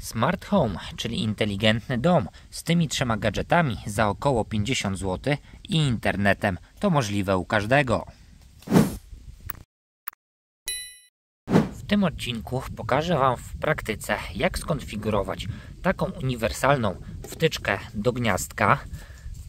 Smart Home, czyli inteligentny dom, z tymi trzema gadżetami za około 50 zł i internetem to możliwe u każdego. W tym odcinku pokażę Wam w praktyce, jak skonfigurować taką uniwersalną wtyczkę do gniazdka,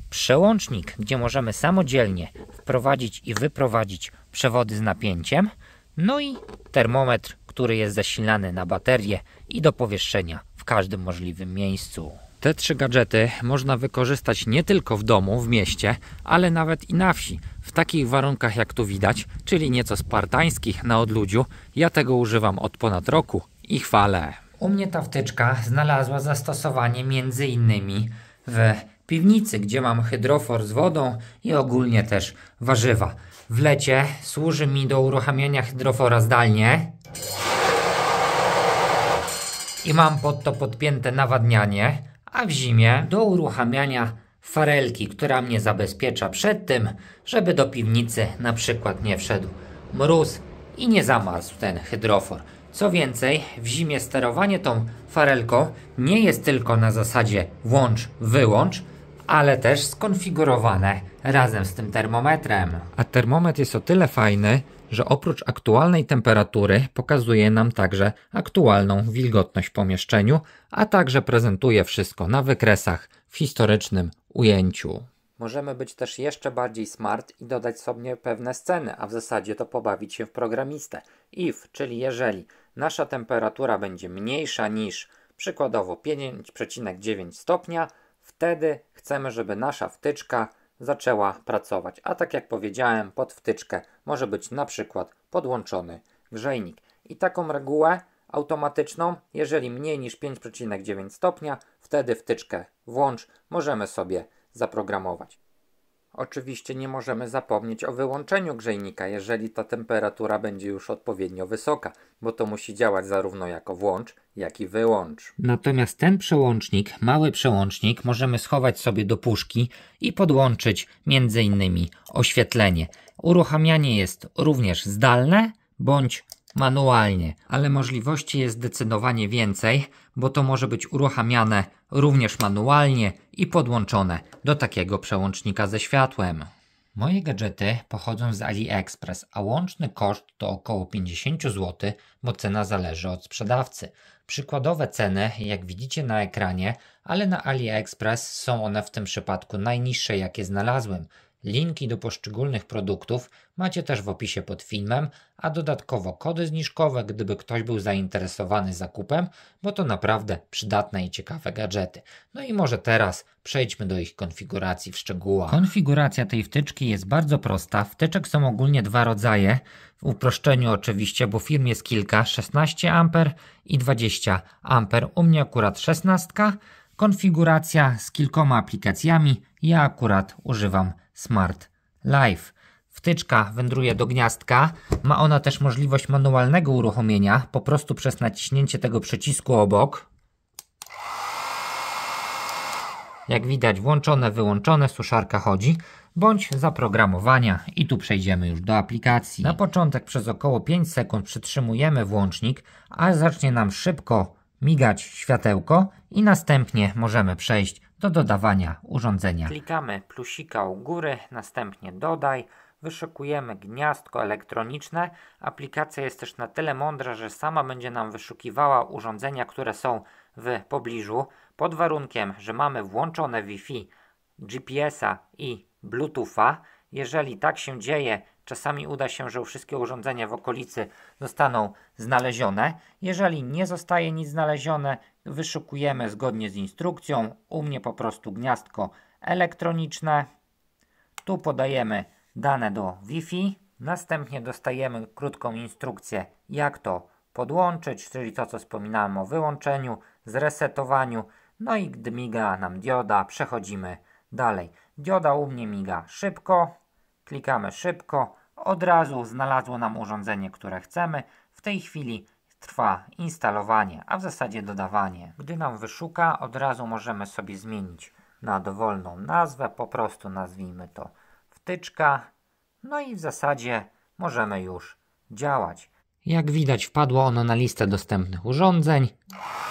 przełącznik, gdzie możemy samodzielnie wprowadzić i wyprowadzić przewody z napięciem, no i termometr który jest zasilany na baterie i do powieszenia w każdym możliwym miejscu. Te trzy gadżety można wykorzystać nie tylko w domu, w mieście, ale nawet i na wsi. W takich warunkach jak tu widać, czyli nieco spartańskich na odludziu, ja tego używam od ponad roku i chwalę. U mnie ta wtyczka znalazła zastosowanie między innymi w piwnicy, gdzie mam hydrofor z wodą i ogólnie też warzywa. W lecie służy mi do uruchamiania hydrofora zdalnie i mam pod to podpięte nawadnianie, a w zimie do uruchamiania farelki, która mnie zabezpiecza przed tym, żeby do piwnicy na przykład nie wszedł mróz i nie zamarzł ten hydrofor. Co więcej, w zimie sterowanie tą farelką nie jest tylko na zasadzie włącz-wyłącz, ale też skonfigurowane razem z tym termometrem. A termometr jest o tyle fajny, że oprócz aktualnej temperatury pokazuje nam także aktualną wilgotność w pomieszczeniu, a także prezentuje wszystko na wykresach w historycznym ujęciu. Możemy być też jeszcze bardziej smart i dodać sobie pewne sceny, a w zasadzie to pobawić się w programistę. If, czyli jeżeli nasza temperatura będzie mniejsza niż przykładowo 5,9 stopnia, wtedy chcemy, żeby nasza wtyczka zaczęła pracować. A tak jak powiedziałem, pod wtyczkę może być na przykład podłączony grzejnik. I taką regułę automatyczną, jeżeli mniej niż 5,9 stopnia, wtedy wtyczkę włącz możemy sobie zaprogramować. Oczywiście nie możemy zapomnieć o wyłączeniu grzejnika, jeżeli ta temperatura będzie już odpowiednio wysoka, bo to musi działać zarówno jako włącz, jak i wyłącz. Natomiast ten przełącznik, mały przełącznik, możemy schować sobie do puszki i podłączyć m.in. oświetlenie. Uruchamianie jest również zdalne bądź manualnie, ale możliwości jest zdecydowanie więcej, bo to może być uruchamiane również manualnie i podłączone do takiego przełącznika ze światłem. Moje gadżety pochodzą z AliExpress, a łączny koszt to około 50 zł, bo cena zależy od sprzedawcy. Przykładowe ceny, jak widzicie na ekranie, ale na AliExpress są one w tym przypadku najniższe, jakie znalazłem. Linki do poszczególnych produktów macie też w opisie pod filmem, a dodatkowo kody zniżkowe, gdyby ktoś był zainteresowany zakupem, bo to naprawdę przydatne i ciekawe gadżety. No i może teraz przejdźmy do ich konfiguracji w szczegółach. Konfiguracja tej wtyczki jest bardzo prosta. Wtyczek są ogólnie dwa rodzaje, w uproszczeniu oczywiście, bo firm jest kilka, 16A i 20A. U mnie akurat 16 konfiguracja z kilkoma aplikacjami. Ja akurat używam Smart Life. Wtyczka wędruje do gniazdka. Ma ona też możliwość manualnego uruchomienia, po prostu przez naciśnięcie tego przycisku obok. Jak widać włączone, wyłączone, suszarka chodzi, bądź zaprogramowania i tu przejdziemy już do aplikacji. Na początek przez około 5 sekund przytrzymujemy włącznik, a zacznie nam szybko migać światełko i następnie możemy przejść do dodawania urządzenia. Klikamy plusika u góry, następnie dodaj, wyszukujemy gniazdko elektroniczne. Aplikacja jest też na tyle mądra, że sama będzie nam wyszukiwała urządzenia, które są w pobliżu, pod warunkiem, że mamy włączone Wi-Fi, GPS-a i Bluetootha. Jeżeli tak się dzieje, Czasami uda się, że wszystkie urządzenia w okolicy zostaną znalezione. Jeżeli nie zostaje nic znalezione, wyszukujemy zgodnie z instrukcją. U mnie po prostu gniazdko elektroniczne. Tu podajemy dane do Wi-Fi. Następnie dostajemy krótką instrukcję, jak to podłączyć, czyli to, co wspominałem o wyłączeniu, zresetowaniu. No i gdy miga nam dioda, przechodzimy dalej. Dioda u mnie miga szybko, Klikamy szybko. Od razu znalazło nam urządzenie, które chcemy. W tej chwili trwa instalowanie, a w zasadzie dodawanie. Gdy nam wyszuka, od razu możemy sobie zmienić na dowolną nazwę. Po prostu nazwijmy to wtyczka. No i w zasadzie możemy już działać. Jak widać wpadło ono na listę dostępnych urządzeń.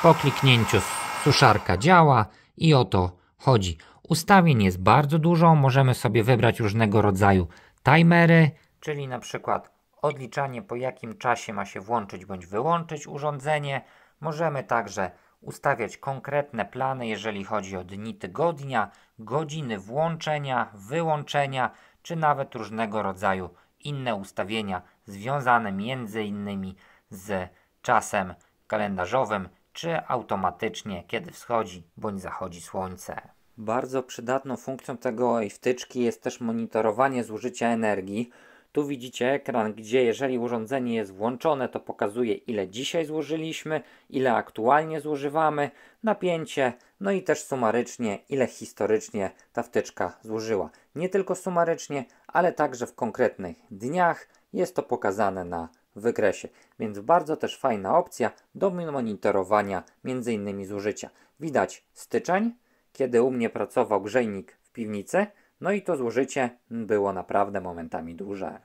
Po kliknięciu suszarka działa i o to chodzi. Ustawień jest bardzo dużo, możemy sobie wybrać różnego rodzaju timery, czyli na przykład odliczanie po jakim czasie ma się włączyć bądź wyłączyć urządzenie. Możemy także ustawiać konkretne plany, jeżeli chodzi o dni tygodnia, godziny włączenia, wyłączenia, czy nawet różnego rodzaju inne ustawienia związane między innymi z czasem kalendarzowym, czy automatycznie kiedy wschodzi bądź zachodzi słońce. Bardzo przydatną funkcją tej wtyczki jest też monitorowanie zużycia energii. Tu widzicie ekran, gdzie jeżeli urządzenie jest włączone, to pokazuje ile dzisiaj zużyliśmy, ile aktualnie zużywamy, napięcie, no i też sumarycznie, ile historycznie ta wtyczka zużyła. Nie tylko sumarycznie, ale także w konkretnych dniach jest to pokazane na wykresie, więc bardzo też fajna opcja do monitorowania m.in. zużycia. Widać styczeń, kiedy u mnie pracował grzejnik w piwnicy, no i to zużycie było naprawdę momentami duże.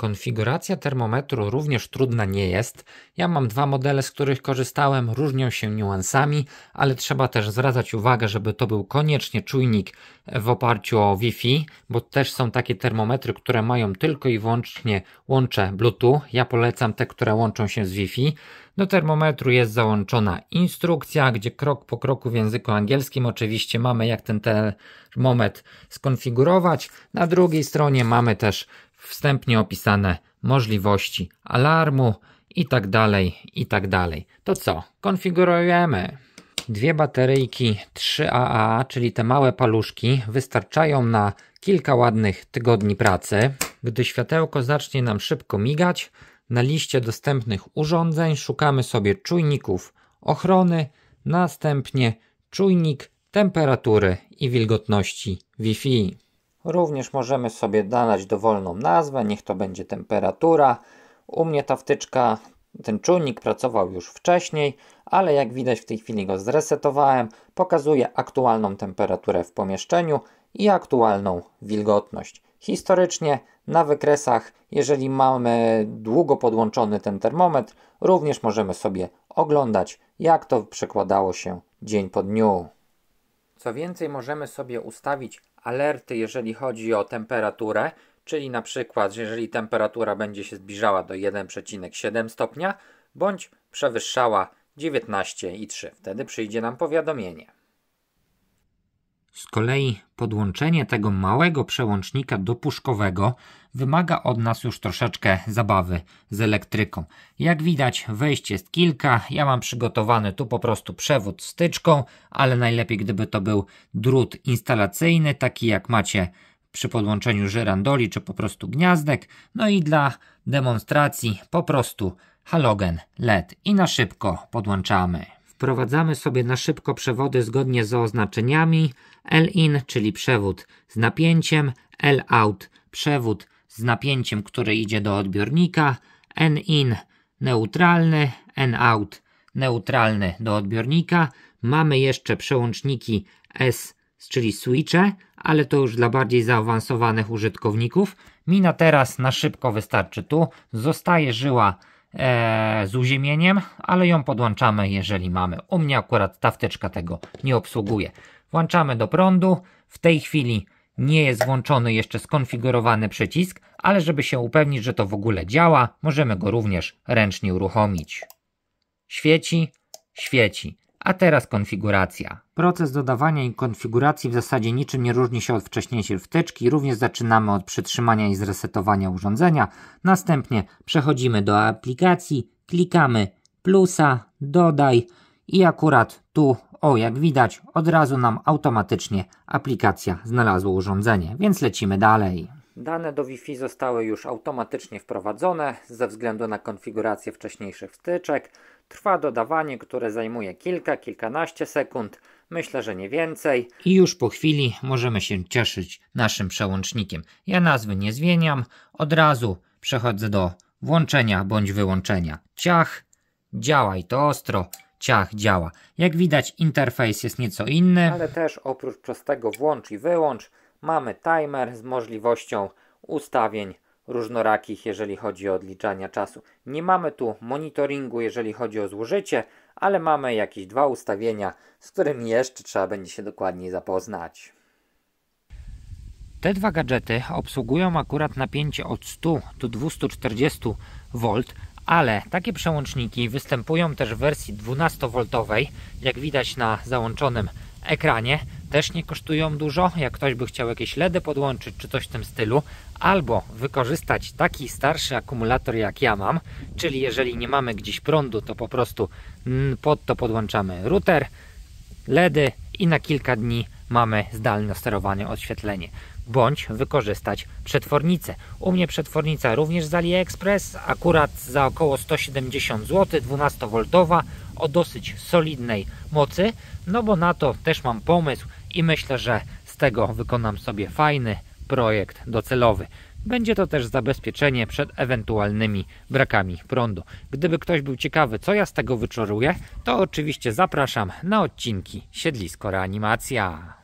Konfiguracja termometru również trudna nie jest. Ja mam dwa modele, z których korzystałem, różnią się niuansami, ale trzeba też zwracać uwagę, żeby to był koniecznie czujnik w oparciu o Wi-Fi, bo też są takie termometry, które mają tylko i wyłącznie łącze Bluetooth. Ja polecam te, które łączą się z Wi-Fi. Do termometru jest załączona instrukcja, gdzie krok po kroku w języku angielskim oczywiście mamy jak ten termometr skonfigurować. Na drugiej stronie mamy też wstępnie opisane możliwości alarmu itd. Tak itd. Tak to co? Konfigurujemy. Dwie bateryjki 3AA, czyli te małe paluszki, wystarczają na kilka ładnych tygodni pracy. Gdy światełko zacznie nam szybko migać, na liście dostępnych urządzeń szukamy sobie czujników ochrony, następnie czujnik temperatury i wilgotności Wi-Fi. Również możemy sobie dalać dowolną nazwę, niech to będzie temperatura. U mnie ta wtyczka, ten czujnik pracował już wcześniej, ale jak widać w tej chwili go zresetowałem. Pokazuje aktualną temperaturę w pomieszczeniu i aktualną wilgotność. Historycznie na wykresach, jeżeli mamy długo podłączony ten termometr, również możemy sobie oglądać, jak to przekładało się dzień po dniu. Co więcej, możemy sobie ustawić alerty, jeżeli chodzi o temperaturę, czyli na przykład, jeżeli temperatura będzie się zbliżała do 1,7 stopnia bądź przewyższała 19,3, wtedy przyjdzie nam powiadomienie. Z kolei podłączenie tego małego przełącznika do puszkowego wymaga od nas już troszeczkę zabawy z elektryką. Jak widać wejść jest kilka, ja mam przygotowany tu po prostu przewód styczką, ale najlepiej gdyby to był drut instalacyjny, taki jak macie przy podłączeniu żyrandoli czy po prostu gniazdek, no i dla demonstracji po prostu halogen LED i na szybko podłączamy. Wprowadzamy sobie na szybko przewody zgodnie z oznaczeniami L in, czyli przewód z napięciem, L out, przewód z napięciem, które idzie do odbiornika, N in neutralny, N out neutralny do odbiornika. Mamy jeszcze przełączniki S, czyli switche, ale to już dla bardziej zaawansowanych użytkowników. Minę teraz na szybko wystarczy tu. Zostaje żyła e, z uziemieniem, ale ją podłączamy, jeżeli mamy. U mnie akurat ta tego nie obsługuje. Włączamy do prądu. W tej chwili nie jest włączony jeszcze skonfigurowany przycisk, ale żeby się upewnić, że to w ogóle działa, możemy go również ręcznie uruchomić. Świeci, świeci. A teraz konfiguracja. Proces dodawania i konfiguracji w zasadzie niczym nie różni się od wcześniejszej wtyczki. Również zaczynamy od przytrzymania i zresetowania urządzenia. Następnie przechodzimy do aplikacji, klikamy plusa, dodaj i akurat tu, o jak widać, od razu nam automatycznie aplikacja znalazła urządzenie, więc lecimy dalej. Dane do Wi-Fi zostały już automatycznie wprowadzone ze względu na konfigurację wcześniejszych wtyczek. Trwa dodawanie, które zajmuje kilka, kilkanaście sekund, myślę, że nie więcej. I już po chwili możemy się cieszyć naszym przełącznikiem. Ja nazwy nie zmieniam, od razu przechodzę do włączenia bądź wyłączenia. Ciach, działa i to ostro ciach działa. Jak widać interfejs jest nieco inny. Ale też oprócz prostego włącz i wyłącz Mamy timer z możliwością ustawień różnorakich, jeżeli chodzi o odliczania czasu. Nie mamy tu monitoringu, jeżeli chodzi o zużycie, ale mamy jakieś dwa ustawienia, z którymi jeszcze trzeba będzie się dokładniej zapoznać. Te dwa gadżety obsługują akurat napięcie od 100 do 240 V, ale takie przełączniki występują też w wersji 12V, jak widać na załączonym ekranie też nie kosztują dużo. Jak ktoś by chciał jakieś LEDy podłączyć czy coś w tym stylu, albo wykorzystać taki starszy akumulator jak ja mam, czyli jeżeli nie mamy gdzieś prądu, to po prostu pod to podłączamy router, LEDy i na kilka dni mamy zdalne sterowanie odświetlenie bądź wykorzystać przetwornicę. U mnie przetwornica również z AliExpress, akurat za około 170 zł, 12V, o dosyć solidnej mocy, no bo na to też mam pomysł i myślę, że z tego wykonam sobie fajny projekt docelowy. Będzie to też zabezpieczenie przed ewentualnymi brakami prądu. Gdyby ktoś był ciekawy, co ja z tego wyczoruję, to oczywiście zapraszam na odcinki Siedlisko Reanimacja.